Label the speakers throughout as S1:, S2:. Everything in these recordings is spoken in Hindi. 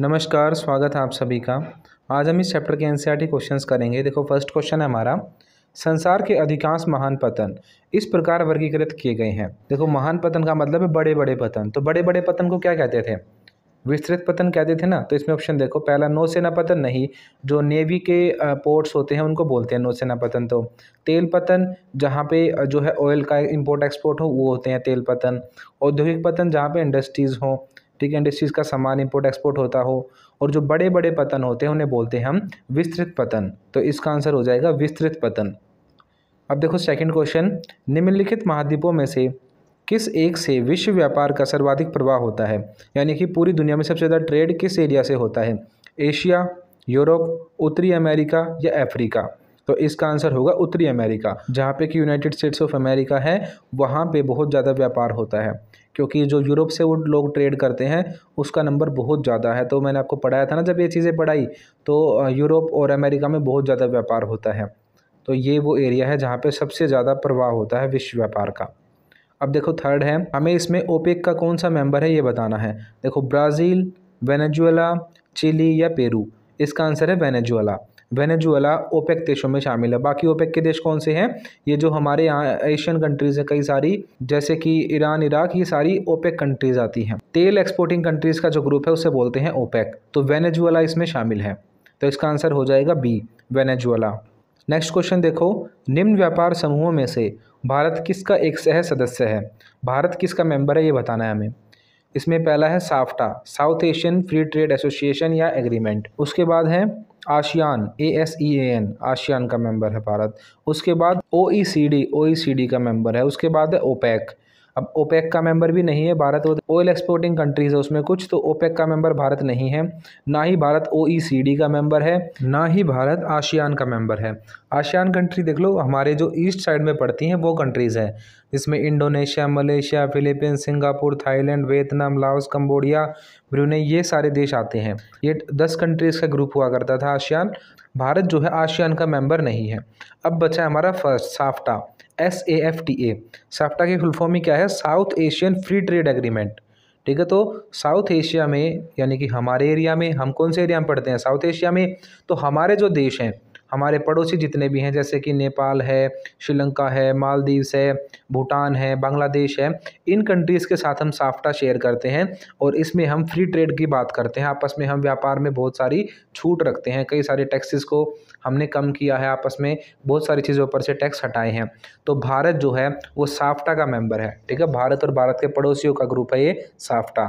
S1: नमस्कार स्वागत है आप सभी का आज हम इस चैप्टर के एनसीईआरटी क्वेश्चंस e करेंगे देखो फर्स्ट क्वेश्चन है हमारा संसार के अधिकांश महान पतन इस प्रकार वर्गीकृत किए गए हैं देखो महान पतन का मतलब है बड़े बड़े पतन तो बड़े बड़े पतन को क्या कहते थे विस्तृत पतन कहते थे ना तो इसमें ऑप्शन देखो पहला नौसेना पतन नहीं जो नेवी के पोर्ट्स होते हैं उनको बोलते हैं नौसेना पतन तो तेल पतन जहाँ पे जो है ऑयल का इंपोर्ट एक्सपोर्ट हो वो होते हैं तेल पतन औद्योगिक पतन जहाँ पे इंडस्ट्रीज़ हो ठीक है इंडस्ट्रीज़ का सामान इंपोर्ट एक्सपोर्ट होता हो और जो बड़े बड़े पतन होते हैं उन्हें बोलते हैं हम विस्तृत पतन तो इसका आंसर हो जाएगा विस्तृत पतन अब देखो सेकंड क्वेश्चन निम्नलिखित महाद्वीपों में से किस एक से विश्व व्यापार का सर्वाधिक प्रभाव होता है यानी कि पूरी दुनिया में सबसे ज़्यादा ट्रेड किस एरिया से होता है एशिया यूरोप उत्तरी अमेरिका या अफ्रीका तो इसका आंसर होगा उत्तरी अमेरिका जहाँ पे कि यूनाइटेड स्टेट्स ऑफ अमेरिका है वहाँ पे बहुत ज़्यादा व्यापार होता है क्योंकि जो यूरोप से वो लोग ट्रेड करते हैं उसका नंबर बहुत ज़्यादा है तो मैंने आपको पढ़ाया था ना जब ये चीज़ें पढ़ाई तो यूरोप और अमेरिका में बहुत ज़्यादा व्यापार होता है तो ये वो एरिया है जहाँ पर सबसे ज़्यादा प्रभाव होता है विश्व व्यापार का अब देखो थर्ड है हमें इसमें ओपेक का कौन सा मेम्बर है ये बताना है देखो ब्राज़ील वेनेजुएला चिली या पेरू इसका आंसर है वेनेजुएला वेनेजुएला ओपेक देशों में शामिल है बाकी ओपेक के देश कौन से हैं ये जो हमारे यहाँ एशियन कंट्रीज़ हैं कई सारी जैसे कि ईरान इराक ये सारी ओपेक कंट्रीज़ आती हैं तेल एक्सपोर्टिंग कंट्रीज़ का जो ग्रुप है उसे बोलते हैं ओपेक तो वेनेजुअला इसमें शामिल है तो इसका आंसर हो जाएगा बी वेनेजुएला नेक्स्ट क्वेश्चन देखो निम्न व्यापार समूहों में से भारत किसका एक सह सदस्य है भारत किसका मेंबर है ये बताना है हमें इसमें पहला है SAFTA South Asian free trade association या एग्रीमेंट उसके बाद है ASEAN A S E A N ASEAN का मेंबर है भारत उसके बाद O E C D O E C D का मेंबर है उसके बाद है ओपैक अब ओपेक का मेंबर भी नहीं है भारत ऑयल एक्सपोर्टिंग कंट्रीज़ है उसमें कुछ तो ओपेक का मेंबर भारत नहीं है ना ही भारत ओ का मेंबर है ना ही भारत आशियान का मेंबर है आशियान कंट्री देख लो हमारे जो ईस्ट साइड में पड़ती हैं वो कंट्रीज़ हैं जिसमें Indonesia Malaysia Philippines Singapore Thailand Vietnam Laos Cambodia Brunei ये सारे देश आते हैं ये दस कंट्रीज़ का ग्रुप हुआ करता था आशियान भारत जो है आशियान का मेंबर नहीं है अब बचा है हमारा first SAFTA S A F T A SAFTA की फुलफॉर्म में ही क्या है South Asian free trade agreement ठीक है तो साउथ एशिया में यानी कि हमारे एरिया में हम कौन से एरिया में पढ़ते हैं साउथ एशिया में तो हमारे जो देश हैं हमारे पड़ोसी जितने भी हैं जैसे कि नेपाल है श्रीलंका है मालदीव्स है भूटान है बांग्लादेश है इन कंट्रीज़ के साथ हम साफ्टा शेयर करते हैं और इसमें हम फ्री ट्रेड की बात करते हैं आपस में हम व्यापार में बहुत सारी छूट रखते हैं कई सारे टैक्सेस को हमने कम किया है आपस में बहुत सारी चीज़ों पर से टैक्स हटाए हैं तो भारत जो है वो साफ्टा का मेम्बर है ठीक है भारत और भारत के पड़ोसियों का ग्रुप है ये साफ्टा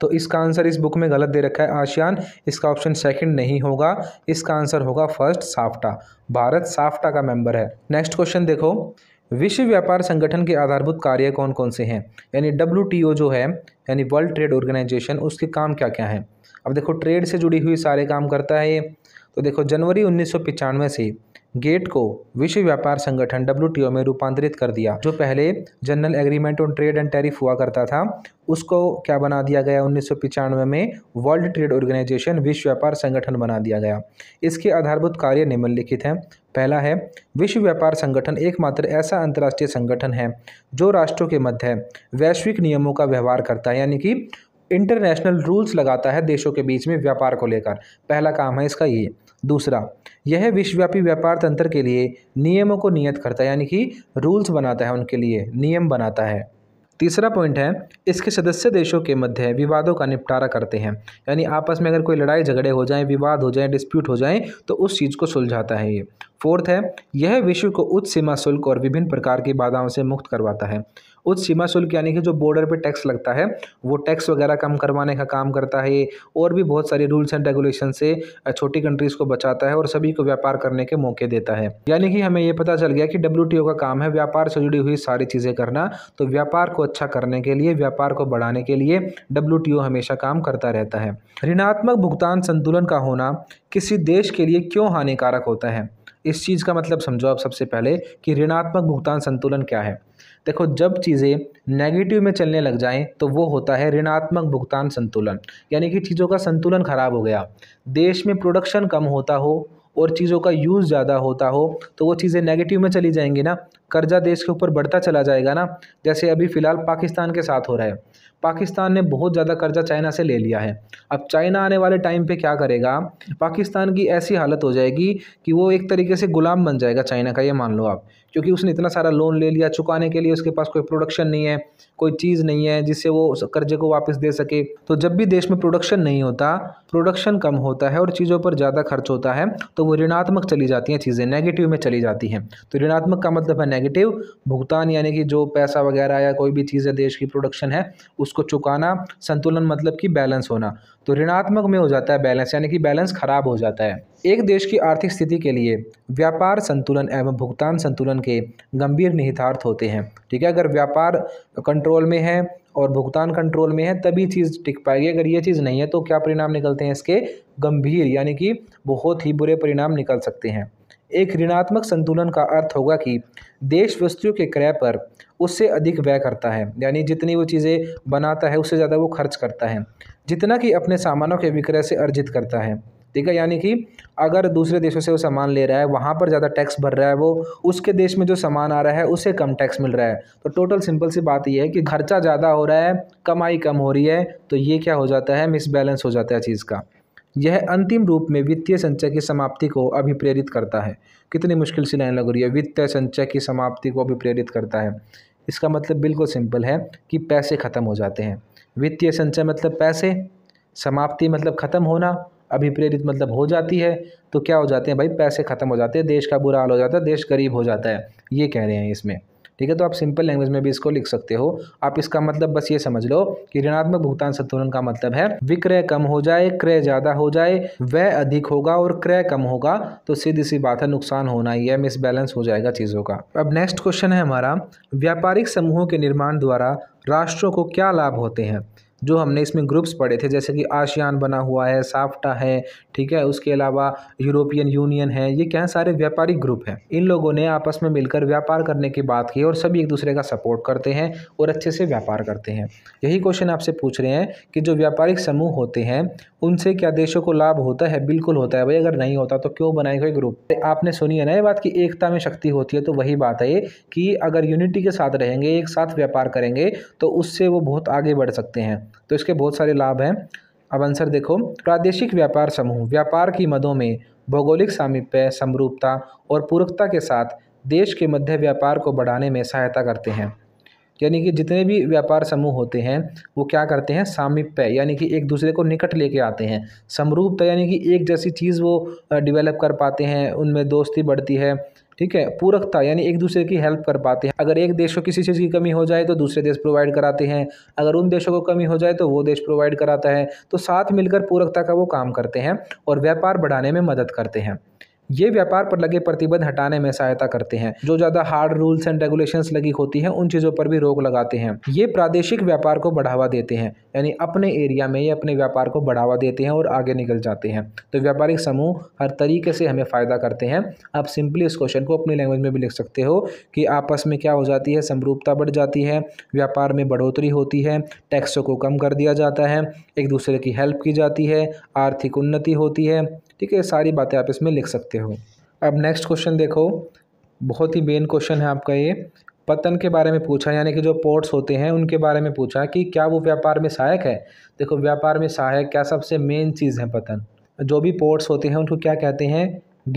S1: तो इसका आंसर इस बुक में गलत दे रखा है आशियान इसका ऑप्शन सेकंड नहीं होगा इसका आंसर होगा फर्स्ट साफ्टा भारत साफ्टा का मेंबर है नेक्स्ट क्वेश्चन देखो विश्व व्यापार संगठन के आधारभूत कार्य कौन कौन से हैं यानी डब्ल्यू जो है यानी वर्ल्ड ट्रेड ऑर्गेनाइजेशन उसके काम क्या क्या हैं अब देखो ट्रेड से जुड़ी हुई सारे काम करता है ये तो देखो जनवरी उन्नीस से गेट को विश्व व्यापार संगठन डब्ल्यू में रूपांतरित कर दिया जो पहले general agreement on trade and tariff हुआ करता था उसको क्या बना दिया गया उन्नीस में वर्ल्ड ट्रेड ऑर्गेनाइजेशन विश्व व्यापार संगठन बना दिया गया इसके आधारभूत कार्य निम्नलिखित हैं पहला है विश्व व्यापार संगठन एकमात्र ऐसा अंतर्राष्ट्रीय संगठन है जो राष्ट्रों के मध्य वैश्विक नियमों का व्यवहार करता है यानी कि इंटरनेशनल रूल्स लगाता है देशों के बीच में व्यापार को लेकर पहला काम है इसका ये दूसरा यह विश्वव्यापी व्यापार तंत्र के लिए नियमों को नियत करता है यानी कि रूल्स बनाता है उनके लिए नियम बनाता है तीसरा पॉइंट है इसके सदस्य देशों के मध्य विवादों का निपटारा करते हैं यानी आपस में अगर कोई लड़ाई झगड़े हो जाएं विवाद हो जाएं डिस्प्यूट हो जाएं तो उस चीज़ को सुलझाता है ये फोर्थ है यह विश्व को उच्च सीमा शुल्क और विभिन्न प्रकार की बाधाओं से मुक्त करवाता है उस सीमा शुल्क यानी कि जो बॉर्डर पर टैक्स लगता है वो टैक्स वगैरह कम करवाने का काम करता है और भी बहुत सारे रूल्स एंड रेगुलेशन से छोटी कंट्रीज़ को बचाता है और सभी को व्यापार करने के मौके देता है यानी कि हमें ये पता चल गया कि डब्ल्यू का काम है व्यापार से जुड़ी हुई सारी चीज़ें करना तो व्यापार को अच्छा करने के लिए व्यापार को बढ़ाने के लिए डब्ल्यू हमेशा काम करता रहता है ऋणात्मक भुगतान संतुलन का होना किसी देश के लिए क्यों हानिकारक होता है इस चीज़ का मतलब समझो आप सबसे पहले कि ऋणात्मक भुगतान संतुलन क्या है देखो जब चीज़ें नेगेटिव में चलने लग जाएं तो वो होता है ऋणात्मक भुगतान संतुलन यानी कि चीज़ों का संतुलन खराब हो गया देश में प्रोडक्शन कम होता हो और चीज़ों का यूज़ ज़्यादा होता हो तो वो चीज़ें नेगेटिव में चली जाएंगी ना कर्जा देश के ऊपर बढ़ता चला जाएगा ना जैसे अभी फ़िलहाल पाकिस्तान के साथ हो रहा है पाकिस्तान ने बहुत ज़्यादा कर्जा चाइना से ले लिया है अब चाइना आने वाले टाइम पे क्या करेगा पाकिस्तान की ऐसी हालत हो जाएगी कि वो एक तरीके से गुलाम बन जाएगा चाइना का ये मान लो आप क्योंकि उसने इतना सारा लोन ले लिया चुकाने के लिए उसके पास कोई प्रोडक्शन नहीं है कोई चीज़ नहीं है जिससे वो उस कर्जे को वापस दे सके तो जब भी देश में प्रोडक्शन नहीं होता प्रोडक्शन कम होता है और चीज़ों पर ज़्यादा खर्च होता है तो वो ऋणात्मक चली जाती हैं चीज़ें नेगेटिव में चली जाती हैं तो ऋणात्मक का मतलब है नेगेटिव भुगतान यानी कि जो पैसा वगैरह या कोई भी चीज़ है देश की प्रोडक्शन है उसको चुकाना संतुलन मतलब कि बैलेंस होना तो ऋणात्मक में हो जाता है बैलेंस यानी कि बैलेंस खराब हो जाता है एक देश की आर्थिक स्थिति के लिए व्यापार संतुलन एवं भुगतान संतुलन के गंभीर निहितार्थ होते हैं ठीक है अगर व्यापार कंट्रोल में है और भुगतान कंट्रोल में है तभी चीज़ टिक पाएगी अगर ये चीज़ नहीं है तो क्या परिणाम निकलते हैं इसके गंभीर यानी कि बहुत ही बुरे परिणाम निकल सकते हैं एक ऋणात्मक संतुलन का अर्थ होगा कि देश वस्तुओं के क्रय पर उससे अधिक व्यय करता है यानी जितनी वो चीज़ें बनाता है उससे ज़्यादा वो खर्च करता है जितना कि अपने सामानों के विक्रय से अर्जित करता है ठीक है यानी कि अगर दूसरे देशों से वो सामान ले रहा है वहाँ पर ज़्यादा टैक्स भर रहा है वो उसके देश में जो सामान आ रहा है उसे कम टैक्स मिल रहा है तो टोटल सिंपल सी बात यह है कि खर्चा ज़्यादा हो रहा है कमाई कम हो रही है तो ये क्या हो जाता है मिसबैलेंस हो जाता है चीज़ का यह अंतिम रूप में वित्तीय संचय की समाप्ति को अभिप्रेरित करता है कितनी मुश्किल सी लाइन लग रही है वित्तीय संचय की समाप्ति को अभिप्रेरित करता है इसका मतलब बिल्कुल सिंपल है कि पैसे ख़त्म हो जाते हैं वित्तीय संचय मतलब पैसे समाप्ति मतलब ख़त्म होना अभिप्रेरित मतलब हो जाती है तो क्या हो जाते हैं भाई पैसे ख़त्म हो जाते हैं देश का बुरा हाल हो जाता है देश गरीब हो जाता है ये कह रहे हैं इसमें ठीक है तो आप सिंपल लैंग्वेज में भी इसको लिख सकते हो आप इसका मतलब बस ये समझ लो कि ऋणात्मक भुगतान संतुलन का मतलब है विक्रय कम हो जाए क्रय ज़्यादा हो जाए व्यय अधिक होगा और क्रय कम होगा तो सीधी सी बात है नुकसान होना ही है मिसबैलेंस हो जाएगा चीज़ों का अब नेक्स्ट क्वेश्चन है हमारा व्यापारिक समूहों के निर्माण द्वारा राष्ट्रों को क्या लाभ होते हैं जो हमने इसमें ग्रुप्स पढ़े थे जैसे कि आशियान बना हुआ है साफ्टा है ठीक है उसके अलावा यूरोपियन यूनियन है ये क्या है सारे व्यापारिक ग्रुप हैं इन लोगों ने आपस में मिलकर व्यापार करने की बात की और सभी एक दूसरे का सपोर्ट करते हैं और अच्छे से व्यापार करते हैं यही क्वेश्चन आपसे पूछ रहे हैं कि जो व्यापारिक समूह होते हैं उनसे क्या देशों को लाभ होता है बिल्कुल होता है भाई अगर नहीं होता तो क्यों बनाए गए ग्रुप तो आपने सुनी है ना ये बात की एकता में शक्ति होती है तो वही बात है कि अगर यूनिटी के साथ रहेंगे एक साथ व्यापार करेंगे तो उससे वो बहुत आगे बढ़ सकते हैं तो इसके बहुत सारे लाभ हैं अब आंसर देखो प्रादेशिक व्यापार समूह व्यापार की मदों में भौगोलिक सामीप्य समरूपता और पूरकता के साथ देश के मध्य व्यापार को बढ़ाने में सहायता करते हैं यानी कि जितने भी व्यापार समूह होते हैं वो क्या करते हैं सामीप्य यानी कि एक दूसरे को निकट लेके आते हैं समरूपता यानी कि एक जैसी चीज़ वो डेवलप कर पाते हैं उनमें दोस्ती बढ़ती है ठीक है पूरकता यानी एक दूसरे की हेल्प कर पाते हैं अगर एक देश को किसी चीज़ की कमी हो जाए तो दूसरे देश प्रोवाइड कराते हैं अगर उन देशों को कमी हो जाए तो वो देश प्रोवाइड कराता है तो साथ मिलकर पूरकता का वो काम करते हैं और व्यापार बढ़ाने में मदद करते हैं ये व्यापार पर लगे प्रतिबंध हटाने में सहायता करते हैं जो ज़्यादा हार्ड रूल्स एंड रेगुलेशंस लगी होती हैं उन चीज़ों पर भी रोक लगाते हैं ये प्रादेशिक व्यापार को बढ़ावा देते हैं यानी अपने एरिया में ये अपने व्यापार को बढ़ावा देते हैं और आगे निकल जाते हैं तो व्यापारिक समूह हर तरीके से हमें फ़ायदा करते हैं आप सिंपली इस क्वेश्चन को अपनी लैंग्वेज में भी लिख सकते हो कि आपस में क्या हो जाती है समरूपता बढ़ जाती है व्यापार में बढ़ोतरी होती है टैक्सों को कम कर दिया जाता है एक दूसरे की हेल्प की जाती है आर्थिक उन्नति होती है ठीक है सारी बातें आप इसमें लिख सकते हो अब नेक्स्ट क्वेश्चन देखो बहुत ही मेन क्वेश्चन है आपका ये पतन के बारे में पूछा यानी कि जो पोर्ट्स होते हैं उनके बारे में पूछा कि क्या वो व्यापार में सहायक है देखो व्यापार में सहायक क्या सबसे मेन चीज़ है पतन जो भी पोर्ट्स होते हैं उनको क्या कहते हैं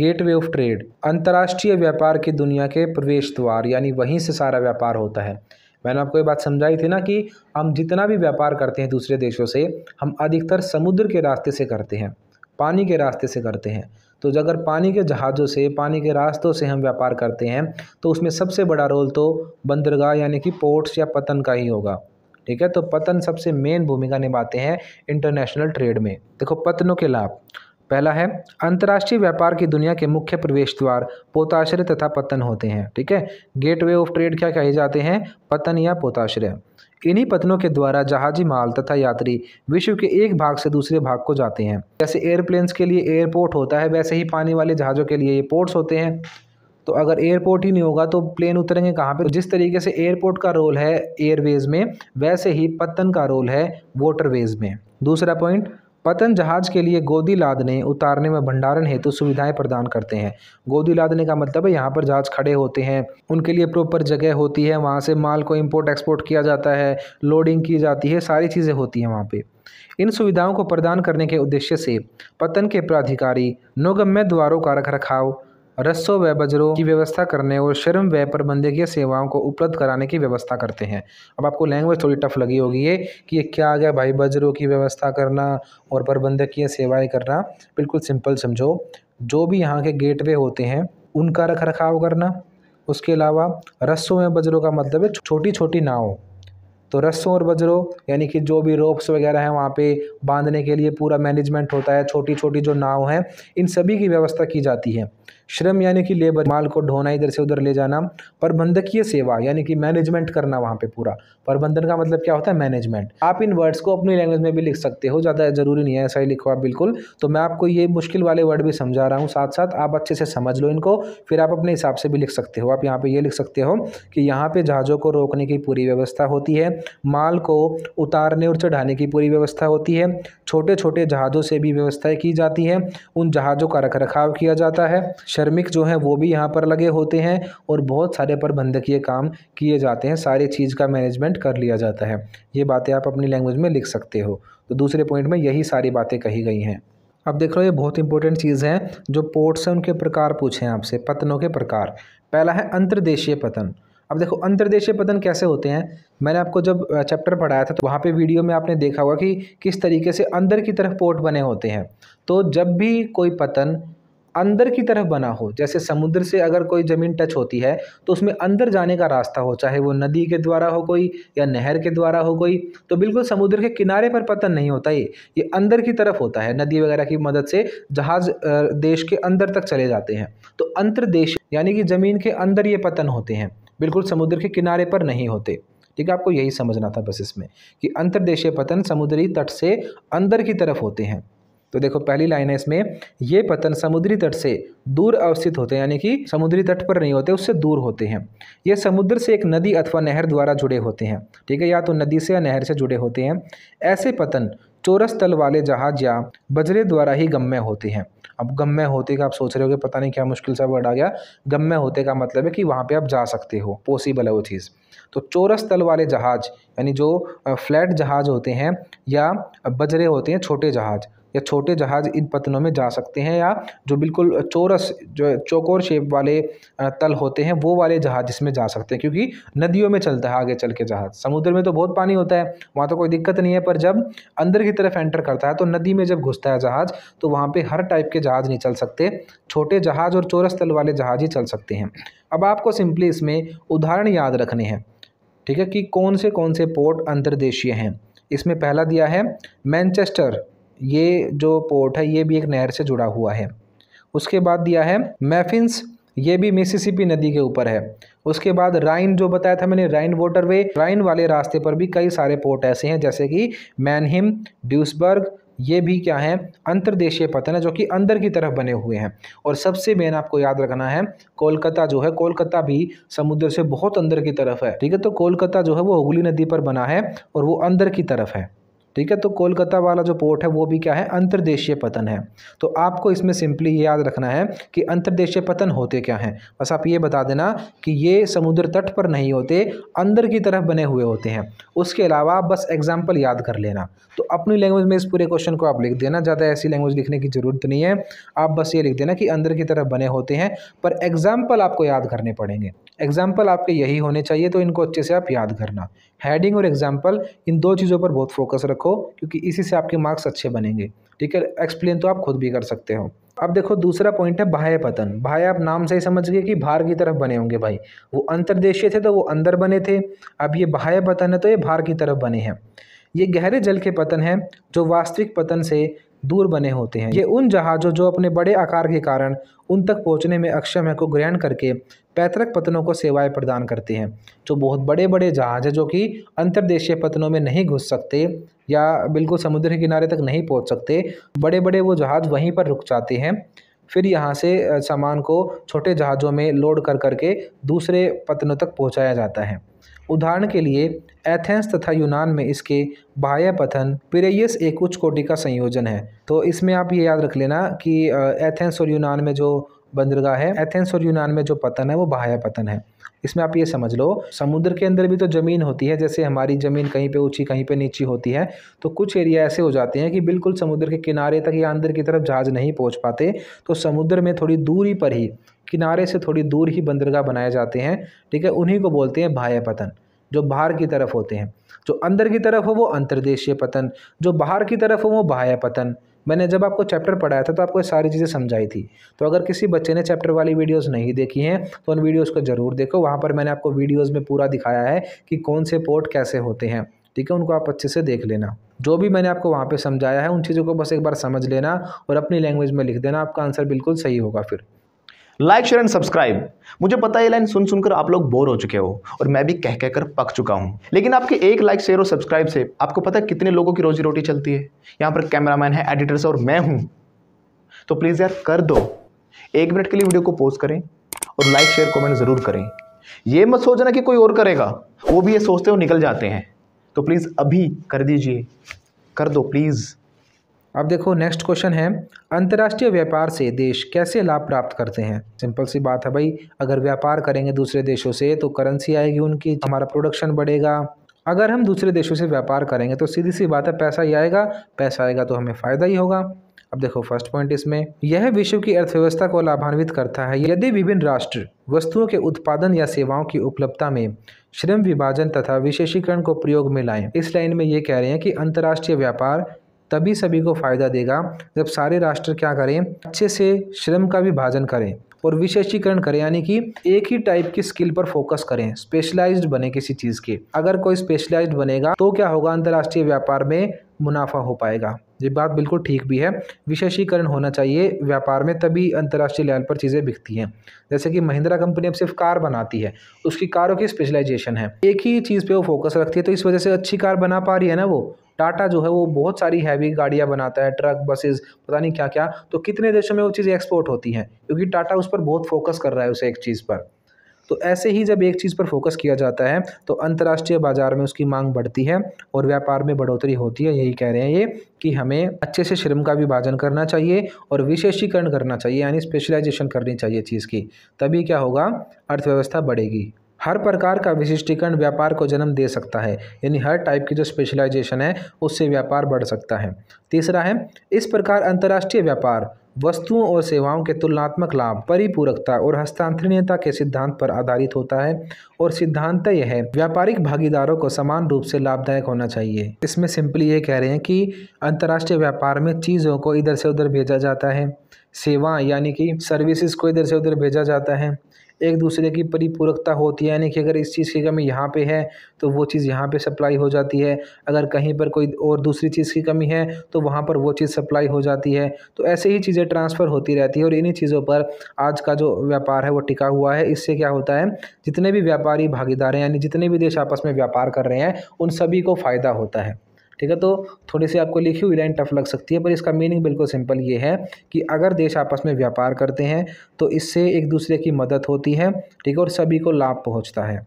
S1: गेटवे ऑफ ट्रेड अंतर्राष्ट्रीय व्यापार की दुनिया के प्रवेश द्वार यानी वहीं से सारा व्यापार होता है मैंने आपको ये बात समझाई थी ना कि हम जितना भी व्यापार करते हैं दूसरे देशों से हम अधिकतर समुद्र के रास्ते से करते हैं पानी के रास्ते से करते हैं तो अगर पानी के जहाज़ों से पानी के रास्तों से हम व्यापार करते हैं तो उसमें सबसे बड़ा रोल तो बंदरगाह यानी कि पोर्ट्स या पतन का ही होगा ठीक है तो पतन सबसे मेन भूमिका निभाते हैं इंटरनेशनल ट्रेड में देखो पतनों के लाभ पहला है अंतर्राष्ट्रीय व्यापार की दुनिया के मुख्य प्रवेश द्वार पोताश्रय तथा पतन होते हैं ठीक है गेटवे ऑफ ट्रेड क्या कहे जाते हैं पतन या पोताश्रय इन्हीं पतनों के द्वारा जहाजी माल तथा यात्री विश्व के एक भाग से दूसरे भाग को जाते हैं जैसे एयरप्लेन्स के लिए एयरपोर्ट होता है वैसे ही पानी वाले जहाज़ों के लिए ये पोर्ट्स होते हैं तो अगर एयरपोर्ट ही नहीं होगा तो प्लेन उतरेंगे कहाँ पर जिस तरीके से एयरपोर्ट का रोल है एयरवेज़ में वैसे ही पतन का रोल है वाटरवेज़ में दूसरा पॉइंट पतन जहाज के लिए गोदी लादने उतारने में भंडारण हेतु सुविधाएं प्रदान करते हैं गोदी लादने का मतलब है यहाँ पर जहाज खड़े होते हैं उनके लिए प्रॉपर जगह होती है वहाँ से माल को इम्पोर्ट एक्सपोर्ट किया जाता है लोडिंग की जाती है सारी चीज़ें होती हैं वहाँ पर इन सुविधाओं को प्रदान करने के उद्देश्य से पतन के प्राधिकारी नौगम्य द्वारों का रख रखाव रस्सो व बजरों की व्यवस्था करने और शर्म व प्रबंधकीय सेवाओं को उपलब्ध कराने की व्यवस्था करते हैं अब आपको लैंग्वेज थोड़ी टफ लगी होगी ये कि ये क्या आ गया भाई बजरों की व्यवस्था करना और प्रबंधकीय सेवाएँ करना बिल्कुल सिंपल समझो जो भी यहाँ के गेट होते हैं उनका रख रखाव करना उसके अलावा रस्सों में बजरों का मतलब है छोटी छोटी नाव तो रस्सों और बजरों यानी कि जो भी रोप्स वगैरह हैं वहाँ पे बांधने के लिए पूरा मैनेजमेंट होता है छोटी छोटी जो नाव हैं इन सभी की व्यवस्था की जाती है श्रम यानी कि लेबर माल को ढोना इधर से उधर ले जाना प्रबंधकीय सेवा यानी कि मैनेजमेंट करना वहाँ पे पूरा प्रबंधन का मतलब क्या होता है मैनेजमेंट आप इन वर्ड्स को अपनी लैंग्वेज में भी लिख सकते हो ज़्यादा ज़रूरी नहीं है ऐसा ही लिखो आप बिल्कुल तो मैं आपको ये मुश्किल वाले वर्ड भी समझा रहा हूँ साथ साथ आप अच्छे से समझ लो इनको फिर आप अपने हिसाब से भी लिख सकते हो आप यहाँ पर ये लिख सकते हो कि यहाँ पर जहाज़ों को रोकने की पूरी व्यवस्था होती है माल को उतारने और चढ़ाने की पूरी व्यवस्था होती है छोटे छोटे जहाज़ों से भी व्यवस्थाएँ की जाती हैं उन जहाज़ों का रख रखाव किया जाता है श्रमिक जो हैं वो भी यहाँ पर लगे होते हैं और बहुत सारे प्रबंधकीय काम किए जाते हैं सारी चीज़ का मैनेजमेंट कर लिया जाता है ये बातें आप अपनी लैंग्वेज में लिख सकते हो तो दूसरे पॉइंट में यही सारी बातें कही गई हैं अब देख लो ये बहुत इंपॉर्टेंट चीज़ है जो पोर्ट्स हैं उनके प्रकार पूछे हैं आपसे पतनों के प्रकार पहला है अंतर्देशीय पतन अब देखो अंतर्देशीय पतन कैसे होते हैं मैंने आपको जब चैप्टर पढ़ाया था तो वहाँ पे वीडियो में आपने देखा होगा कि किस तरीके से अंदर की तरफ पोर्ट बने होते हैं तो जब भी कोई पतन अंदर की तरफ बना हो जैसे समुद्र से अगर कोई ज़मीन टच होती है तो उसमें अंदर जाने का रास्ता हो चाहे वो नदी के द्वारा हो कोई या नहर के द्वारा हो कोई तो बिल्कुल समुद्र के किनारे पर पतन नहीं होता ये ये अंदर की तरफ होता है नदी वगैरह की मदद से जहाज़ देश के अंदर तक चले जाते हैं तो अंतर्देश यानी कि ज़मीन के अंदर ये पतन होते हैं बिल्कुल समुद्र के किनारे पर नहीं होते ठीक है आपको यही समझना था बस इसमें कि अंतर्देशीय पतन समुद्री तट से अंदर की तरफ होते हैं तो देखो पहली लाइन है इसमें ये पतन समुद्री तट से दूर अवस्थित होते हैं यानी कि समुद्री तट पर नहीं होते उससे दूर होते हैं ये समुद्र से एक नदी अथवा नहर द्वारा जुड़े होते हैं ठीक है या तो नदी से या नहर से जुड़े होते हैं ऐसे पतन चोरस तल वाले जहाज या बजरे द्वारा ही गम्य होते हैं अब गम्य होते का आप सोच रहे हो पता नहीं क्या मुश्किल सा वर्ड आ गया गम्य होते का मतलब है कि वहाँ पे आप जा सकते हो पॉसिबल है वो चीज़ तो चोरस तल वाले जहाज यानी जो फ्लैट जहाज होते हैं या बजरे होते हैं छोटे जहाज या छोटे जहाज़ इन पतनों में जा सकते हैं या जो बिल्कुल चोरस जो चौकोर शेप वाले तल होते हैं वो वाले जहाज़ इसमें जा सकते हैं क्योंकि नदियों में चलता है आगे चल के जहाज़ समुद्र में तो बहुत पानी होता है वहाँ तो कोई दिक्कत नहीं है पर जब अंदर की तरफ एंटर करता है तो नदी में जब घुसता है जहाज़ तो वहाँ पर हर टाइप के जहाज़ नहीं चल सकते छोटे जहाज़ और चोरस तल वाले जहाज़ ही चल सकते हैं अब आपको सिंपली इसमें उदाहरण याद रखने हैं ठीक है कि कौन से कौन से पोर्ट अंतर्देशीय हैं इसमें पहला दिया है मैनचेस्टर ये जो पोर्ट है ये भी एक नहर से जुड़ा हुआ है उसके बाद दिया है मैफिन्स ये भी मिसिसिपी नदी के ऊपर है उसके बाद राइन जो बताया था मैंने राइन वाटरवे राइन वाले रास्ते पर भी कई सारे पोर्ट ऐसे हैं जैसे कि मैनहिम ड्यूसबर्ग ये भी क्या है अंतर्देशीय पतन है जो कि अंदर की तरफ बने हुए हैं और सबसे मेन आपको याद रखना है कोलकाता जो है कोलकाता भी समुद्र से बहुत अंदर की तरफ है ठीक है तो कोलकाता जो है वो हुगली नदी पर बना है और वो अंदर की तरफ है ठीक है तो कोलकाता वाला जो पोर्ट है वो भी क्या है अंतर्देशीय पतन है तो आपको इसमें सिंपली ये याद रखना है कि अंतर्देशीय पतन होते क्या हैं बस आप ये बता देना कि ये समुद्र तट पर नहीं होते अंदर की तरफ बने हुए होते हैं उसके अलावा बस एग्जाम्पल याद कर लेना तो अपनी लैंग्वेज में इस पूरे क्वेश्चन को आप लिख देना ज़्यादा ऐसी लैंग्वेज लिखने की ज़रूरत नहीं है आप बस ये लिख देना कि अंदर की तरफ बने होते हैं पर एग्जाम्पल आपको याद करने पड़ेंगे एग्जाम्पल आपके यही होने चाहिए तो इनको अच्छे से आप याद करना हेडिंग और एग्जाम्पल इन दो चीज़ों पर बहुत फोकस रखो रखो क्योंकि इसी से आपके मार्क्स अच्छे बनेंगे ठीक है एक्सप्लेन तो आप खुद भी कर सकते हो अब देखो दूसरा पॉइंट है बाह्य पतन बाह्य आप नाम से ही समझ गए कि भार की तरफ बने होंगे भाई वो अंतर्देशीय थे तो वो अंदर बने थे अब ये बाह्य पतन है तो ये भार की तरफ बने हैं ये गहरे जल के पतन हैं जो वास्तविक पतन से दूर बने होते हैं ये उन जहाज़ों जो अपने बड़े आकार के कारण उन तक पहुंचने में अक्षम है को ग्रहण करके पैतृक पतनों को सेवाएं प्रदान करते हैं जो बहुत बड़े बड़े जहाज हैं जो कि अंतर्देशीय पतनों में नहीं घुस सकते या बिल्कुल समुद्र के किनारे तक नहीं पहुंच सकते बड़े बड़े वो जहाज़ वहीं पर रुक जाते हैं फिर यहाँ से सामान को छोटे जहाज़ों में लोड कर करके दूसरे पतनों तक पहुँचाया जाता है उदाहरण के लिए एथेंस तथा यूनान में इसके बाह्य पथन पिरेयस एक उच्च कोटि का संयोजन है तो इसमें आप ये याद रख लेना कि एथेंस और यूनान में जो बंदरगाह है एथेंस और यूनान में जो पतन है वो बहाया पतन है इसमें आप ये समझ लो समुद्र के अंदर भी तो ज़मीन होती है जैसे हमारी ज़मीन कहीं पे ऊंची कहीं पे नीची होती है तो कुछ एरिया ऐसे हो जाते हैं कि बिल्कुल समुद्र के किनारे तक या अंदर की तरफ जहाज़ नहीं पहुंच पाते तो समुद्र में थोड़ी दूरी पर ही किनारे से थोड़ी दूर ही बंदरगाह बनाए जाते हैं ठीक है उन्हीं को बोलते हैं भाया पतन जो बाहर की तरफ होते हैं जो अंदर की तरफ हो वो अंतर्देशीय पतन जो बाहर की तरफ हो वो बाह्य पतन मैंने जब आपको चैप्टर पढ़ाया था तो आपको सारी चीज़ें समझाई थी तो अगर किसी बच्चे ने चैप्टर वाली वीडियोज़ नहीं देखी हैं तो उन वीडियोज़ को ज़रूर देखो वहाँ पर मैंने आपको वीडियोज़ में पूरा दिखाया है कि कौन से पोर्ट कैसे होते हैं ठीक है उनको आप अच्छे से देख लेना जो भी मैंने आपको वहाँ पे समझाया है उन चीज़ों को बस एक बार समझ लेना और अपनी लैंग्वेज में लिख देना आपका आंसर बिल्कुल सही होगा फिर लाइक शेयर एंड सब्सक्राइब मुझे पता है लाइन सुन सुनकर आप लोग बोर हो चुके हो और मैं भी कह कह कर पक चुका हूँ लेकिन आपके एक लाइक शेयर और सब्सक्राइब से आपको पता है कितने लोगों की रोजी रोटी चलती है यहाँ पर कैमरामैन है एडिटर्स और मैं हूँ तो प्लीज़ यार कर दो एक मिनट के लिए वीडियो को पोस्ट करें और लाइक शेयर कॉमेंट ज़रूर करें ये मत सोचना कि कोई और करेगा वो भी ये सोचते हो निकल जाते हैं तो प्लीज़ अभी कर दीजिए कर दो प्लीज़ अब देखो नेक्स्ट क्वेश्चन है अंतर्राष्ट्रीय व्यापार से देश कैसे लाभ प्राप्त करते हैं सिंपल सी बात है भाई अगर व्यापार करेंगे दूसरे देशों से तो करेंसी आएगी उनकी हमारा प्रोडक्शन बढ़ेगा अगर हम दूसरे देशों से व्यापार करेंगे तो सीधी सी बात है पैसा ही आएगा पैसा आएगा तो हमें फ़ायदा ही होगा अब देखो फर्स्ट पॉइंट इसमें यह विश्व की अर्थव्यवस्था को लाभान्वित करता है यदि विभिन्न राष्ट्र वस्तुओं के उत्पादन या सेवाओं की उपलब्धता में श्रम विभाजन तथा विशेषीकरण को प्रयोग में लाएं इस लाइन में ये कह रहे हैं कि अंतर्राष्ट्रीय व्यापार तभी सभी को फायदा देगा जब सारे राष्ट्र क्या करें अच्छे से श्रम का विभाजन करें और विशेषीकरण करें यानी कि एक ही टाइप की स्किल पर फोकस करें स्पेशलाइज्ड बने किसी चीज़ के अगर कोई स्पेशलाइज्ड बनेगा तो क्या होगा अंतर्राष्ट्रीय व्यापार में मुनाफा हो पाएगा ये बात बिल्कुल ठीक भी है विशेषीकरण होना चाहिए व्यापार में तभी अंतर्राष्ट्रीय लेवल पर चीज़ें बिकती हैं जैसे कि महिंद्रा कंपनी अब सिर्फ कार बनाती है उसकी कारों की स्पेशलाइजेशन है एक ही चीज़ पे वो फोकस रखती है तो इस वजह से अच्छी कार बना पा रही है ना वो टाटा जो है वो बहुत सारी हैवी गाड़ियाँ बनाता है ट्रक बसेज पता नहीं क्या क्या तो कितने देशों में वो चीज़ एक्सपोर्ट होती हैं क्योंकि टाटा उस पर बहुत फोकस कर रहा है उसे एक चीज़ पर तो ऐसे ही जब एक चीज़ पर फोकस किया जाता है तो अंतर्राष्ट्रीय बाजार में उसकी मांग बढ़ती है और व्यापार में बढ़ोतरी होती है यही कह रहे हैं ये कि हमें अच्छे से श्रम का विभाजन करना चाहिए और विशेषीकरण करना चाहिए यानी स्पेशलाइजेशन करनी चाहिए चीज़ की तभी क्या होगा अर्थव्यवस्था बढ़ेगी हर प्रकार का विशिष्टीकरण व्यापार को जन्म दे सकता है यानी हर टाइप की जो स्पेशलाइजेशन है उससे व्यापार बढ़ सकता है तीसरा है इस प्रकार अंतर्राष्ट्रीय व्यापार वस्तुओं और सेवाओं के तुलनात्मक लाभ परिपूरकता और हस्तांतरणीयता के सिद्धांत पर आधारित होता है और सिद्धांत यह है व्यापारिक भागीदारों को समान रूप से लाभदायक होना चाहिए इसमें सिंपली ये कह रहे हैं कि अंतर्राष्ट्रीय व्यापार में चीज़ों को इधर से उधर भेजा जाता है सेवा यानी कि सर्विसेज को इधर से उधर भेजा जाता है एक दूसरे की परिपूरकता होती है यानी कि अगर इस चीज़ की कमी यहाँ पे है तो वो चीज़ यहाँ पे सप्लाई हो जाती है अगर कहीं पर कोई और दूसरी चीज़ की कमी है तो वहाँ पर वो चीज़ सप्लाई हो जाती है तो ऐसे ही चीज़ें ट्रांसफ़र होती रहती है और इन्हीं चीज़ों पर आज का जो व्यापार है वो टिका हुआ है इससे क्या होता है जितने भी व्यापारी भागीदार हैं यानी जितने भी देश आपस में व्यापार कर रहे हैं उन सभी को फ़ायदा होता है ठीक है तो थोड़ी सी आपको लिखी हुई लाइन टफ लग सकती है पर इसका मीनिंग बिल्कुल सिंपल ये है कि अगर देश आपस में व्यापार करते हैं तो इससे एक दूसरे की मदद होती है ठीक है और सभी को लाभ पहुँचता है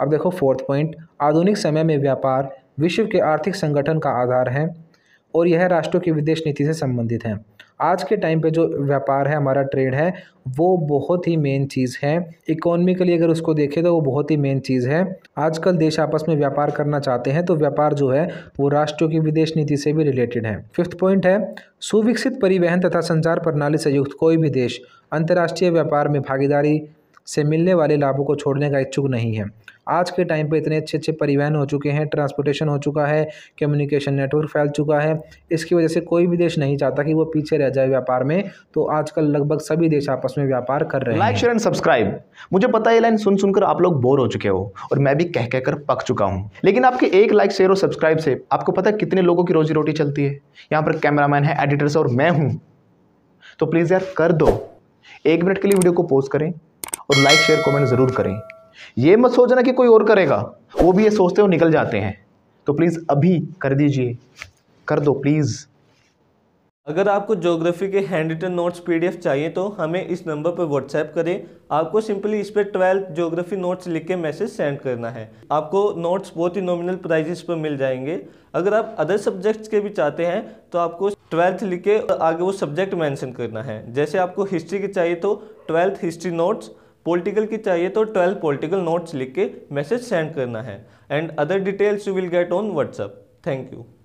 S1: अब देखो फोर्थ पॉइंट आधुनिक समय में व्यापार विश्व के आर्थिक संगठन का आधार है और यह राष्ट्रों की विदेश नीति से संबंधित हैं आज के टाइम पे जो व्यापार है हमारा ट्रेड है वो बहुत ही मेन चीज़ है इकोनॉमिकली अगर उसको देखें तो वो बहुत ही मेन चीज़ है आजकल देश आपस में व्यापार करना चाहते हैं तो व्यापार जो है वो राष्ट्रों की विदेश नीति से भी रिलेटेड है फिफ्थ पॉइंट है सुविकसित परिवहन तथा संचार प्रणाली से युक्त कोई भी देश अंतर्राष्ट्रीय व्यापार में भागीदारी से मिलने वाले लाभों को छोड़ने का इच्छुक नहीं है आज के टाइम पे इतने अच्छे अच्छे परिवहन हो चुके हैं ट्रांसपोर्टेशन हो चुका है कम्युनिकेशन नेटवर्क फैल चुका है इसकी वजह से कोई भी देश नहीं चाहता कि वो पीछे रह जाए व्यापार में तो आजकल लगभग सभी देश आपस में व्यापार कर रहे हैं लाइक शेयर एंड सब्सक्राइब मुझे पता है लाइन सुन सुनकर आप लोग बोर हो चुके हो और मैं भी कह कहकर पक चुका हूँ लेकिन आपके एक लाइक शेयर और सब्सक्राइब से आपको पता है कितने लोगों की रोजी रोटी चलती है यहाँ पर कैमरामैन है एडिटर्स और मैं हूँ तो प्लीज़ यार कर दो एक मिनट के लिए वीडियो को पोस्ट करें और लाइक शेयर कमेंट ज़रूर करें यह मत सोचना कि कोई और करेगा वो भी ये सोचते हो निकल जाते हैं तो प्लीज़ अभी कर दीजिए कर दो प्लीज़ अगर आपको ज्योग्राफी के हैंड रिटन नोट्स पीडीएफ चाहिए तो हमें इस नंबर पर व्हाट्सएप करें आपको सिंपली इस पर ट्वेल्थ ज्योग्राफी नोट्स लिख के मैसेज सेंड करना है आपको नोट्स बहुत ही नॉमिनल प्राइजेस पर मिल जाएंगे अगर आप अदर सब्जेक्ट्स के भी चाहते हैं तो आपको ट्वेल्थ लिख के आगे वो सब्जेक्ट मैंशन करना है जैसे आपको हिस्ट्री के चाहिए तो ट्वेल्थ हिस्ट्री नोट्स पॉलिटिकल की चाहिए तो ट्वेल्व पॉलिटिकल नोट्स लिख के मैसेज सेंड करना है and other details you will get on WhatsApp thank you